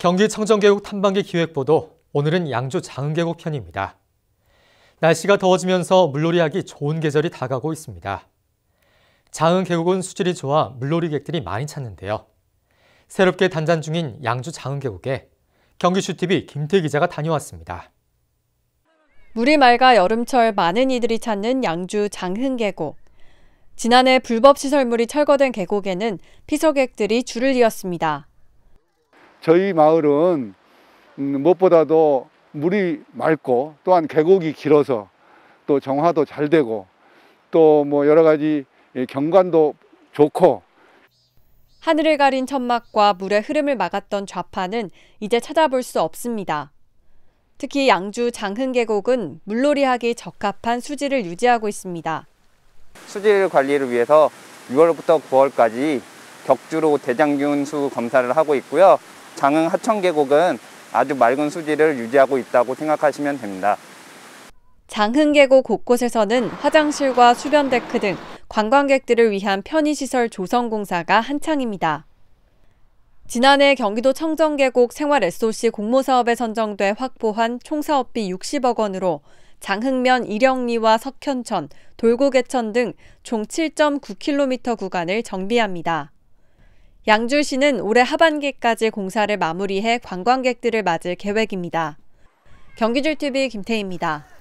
경기청정계곡 탐방기 기획보도 오늘은 양주 장흥계곡 편입니다. 날씨가 더워지면서 물놀이하기 좋은 계절이 다가오고 있습니다. 장흥계곡은 수질이 좋아 물놀이객들이 많이 찾는데요. 새롭게 단장 중인 양주 장흥계곡에 경기슈TV 김태 기자가 다녀왔습니다. 물이 맑아 여름철 많은 이들이 찾는 양주 장흥계곡. 지난해 불법 시설물이 철거된 계곡에는 피서객들이 줄을 이었습니다. 저희 마을은 음, 무엇보다도 물이 맑고 또한 계곡이 길어서 또 정화도 잘 되고 또 뭐 여러 가지 예, 경관도 좋고 하늘을 가린 천막과 물의 흐름을 막았던 좌파는 이제 찾아볼 수 없습니다. 특히 양주 장흥계곡은 물놀이하기 적합한 수질을 유지하고 있습니다. 수질 관리를 위해서 6월부터 9월까지 격주로 대장균수 검사를 하고 있고요. 장흥 하천 계곡은 아주 맑은 수질을 유지하고 있다고 생각하시면 됩니다. 장흥 계곡 곳곳에서는 화장실과 수변 데크 등 관광객들을 위한 편의시설 조성 공사가 한창입니다. 지난해 경기도 청정계곡 생활 SOC 공모사업에 선정돼 확보한 총사업비 60억 원으로 장흥면 이령리와 석현천, 돌고개천 등 총 7.9km 구간을 정비합니다. 양주 시는 올해 하반기까지 공사를 마무리해 관광객들을 맞을 계획입니다. 경기줄TV 김태희입니다.